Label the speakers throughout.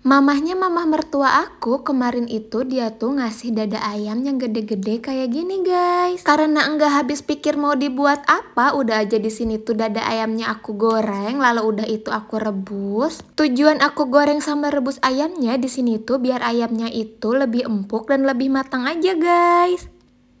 Speaker 1: Mamahnya mamah mertua aku kemarin itu dia tuh ngasih dada ayam yang gede-gede kayak gini guys. Karena enggak habis pikir mau dibuat apa, udah aja di sini tuh dada ayamnya aku goreng, lalu udah itu aku rebus. Tujuan aku goreng sama rebus ayamnya di sini tuh biar ayamnya itu lebih empuk dan lebih matang aja guys.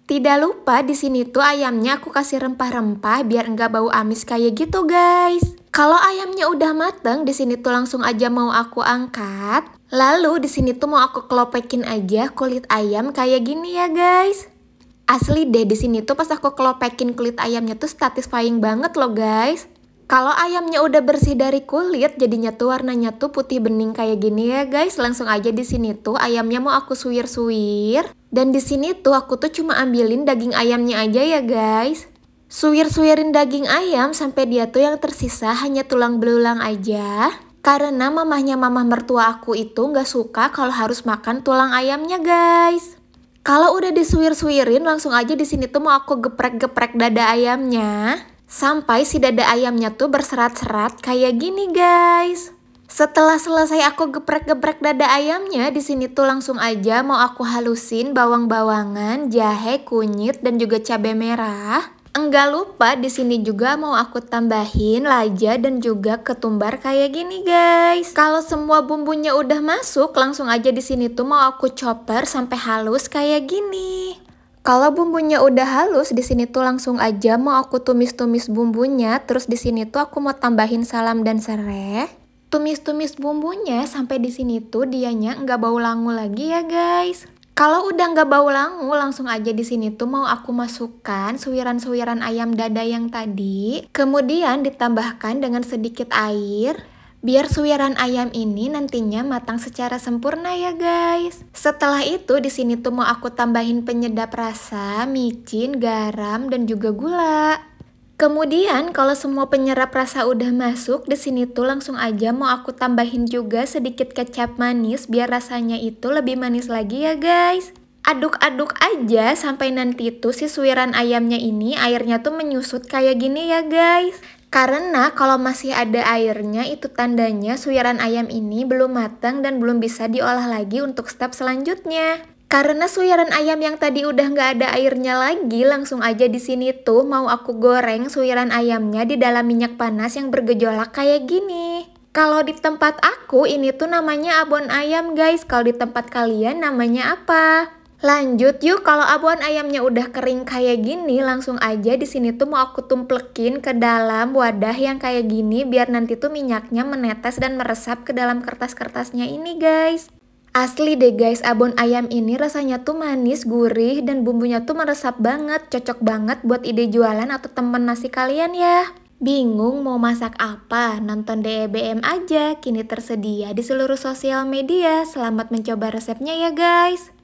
Speaker 1: Tidak lupa di sini tuh ayamnya aku kasih rempah-rempah biar enggak bau amis kayak gitu guys. Kalau ayamnya udah mateng, di sini tuh langsung aja mau aku angkat. Lalu di sini tuh mau aku kelopekin aja kulit ayam kayak gini ya guys. Asli deh di sini tuh pas aku kelopekin kulit ayamnya tuh satisfying banget loh guys. Kalau ayamnya udah bersih dari kulit, jadinya tuh warnanya tuh putih bening kayak gini ya guys. Langsung aja di sini tuh ayamnya mau aku suwir-suwir. Dan di sini tuh aku tuh cuma ambilin daging ayamnya aja ya guys. Suwir-suwirin daging ayam sampai dia tuh yang tersisa hanya tulang belulang aja. Karena mamahnya mamah mertua aku itu nggak suka kalau harus makan tulang ayamnya guys. Kalau udah disuwir-suwirin langsung aja di sini tuh mau aku geprek-geprek dada ayamnya. Sampai si dada ayamnya tuh berserat-serat kayak gini guys. Setelah selesai aku geprek-geprek dada ayamnya, di sini tuh langsung aja mau aku halusin bawang-bawangan, jahe, kunyit, dan juga cabai merah. Enggak lupa di sini juga mau aku tambahin laja dan juga ketumbar kayak gini guys. Kalau semua bumbunya udah masuk, langsung aja di sini tuh mau aku chopper sampai halus kayak gini. Kalau bumbunya udah halus, di sini tuh langsung aja mau aku tumis-tumis bumbunya, terus di sini tuh aku mau tambahin salam dan serai. Tumis-tumis bumbunya sampai di sini tuh dianya enggak bau langu lagi ya guys. Kalau udah nggak bau langu, langsung aja di sini tuh mau aku masukkan suwiran-suwiran ayam dada yang tadi. Kemudian ditambahkan dengan sedikit air. Biar suwiran ayam ini nantinya matang secara sempurna ya guys. Setelah itu di sini tuh mau aku tambahin penyedap rasa, micin, garam dan juga gula. Kemudian kalau semua penyerap rasa udah masuk, di sini tuh langsung aja mau aku tambahin juga sedikit kecap manis biar rasanya itu lebih manis lagi ya guys. Aduk-aduk aja sampai nanti tuh si suiran ayamnya ini airnya tuh menyusut kayak gini ya guys. Karena kalau masih ada airnya itu tandanya suiran ayam ini belum matang dan belum bisa diolah lagi untuk step selanjutnya. Karena suiran ayam yang tadi udah nggak ada airnya lagi, langsung aja di sini tuh mau aku goreng suiran ayamnya di dalam minyak panas yang bergejolak kayak gini. Kalau di tempat aku ini tuh namanya abon ayam guys, kalau di tempat kalian namanya apa? Lanjut yuk, kalau abon ayamnya udah kering kayak gini, langsung aja di sini tuh mau aku tumplekin ke dalam wadah yang kayak gini biar nanti tuh minyaknya menetes dan meresap ke dalam kertas-kertasnya ini guys. Asli deh guys, abon ayam ini rasanya tuh manis, gurih, dan bumbunya tuh meresap banget. Cocok banget buat ide jualan atau temen nasi kalian ya. Bingung mau masak apa? Nonton DEBM aja, kini tersedia di seluruh sosial media. Selamat mencoba resepnya ya guys.